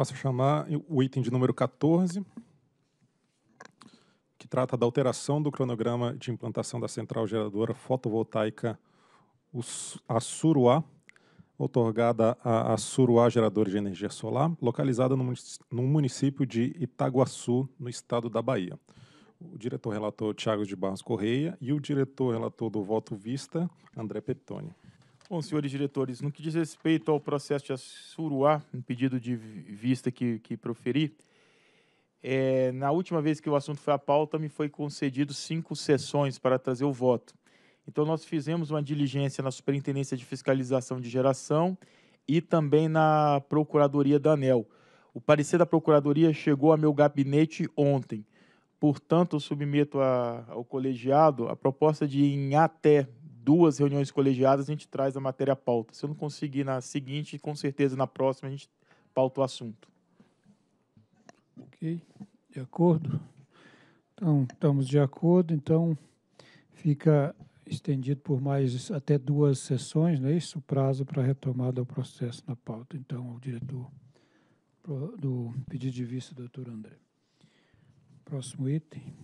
passo a chamar o item de número 14, que trata da alteração do cronograma de implantação da central geradora fotovoltaica Assuruá, otorgada a Assuruá Gerador de Energia Solar, localizada no município de Itaguaçu, no estado da Bahia. O diretor-relator Tiago de Barros Correia e o diretor-relator do voto Vista, André Petoni. Bom, senhores diretores, no que diz respeito ao processo de Assuruá, um pedido de vista que, que proferi, é, na última vez que o assunto foi à pauta, me foi concedido cinco sessões para trazer o voto. Então, nós fizemos uma diligência na Superintendência de Fiscalização de Geração e também na Procuradoria da ANEL. O parecer da Procuradoria chegou a meu gabinete ontem. Portanto, eu submeto a, ao colegiado a proposta de, em até duas reuniões colegiadas a gente traz a matéria à pauta. Se eu não conseguir na seguinte, com certeza na próxima a gente pauta o assunto. Ok, de acordo. Então, estamos de acordo, então fica estendido por mais até duas sessões, não é isso? O prazo para retomada ao processo na pauta. Então, ao diretor do pedido de vista, doutor André. Próximo item.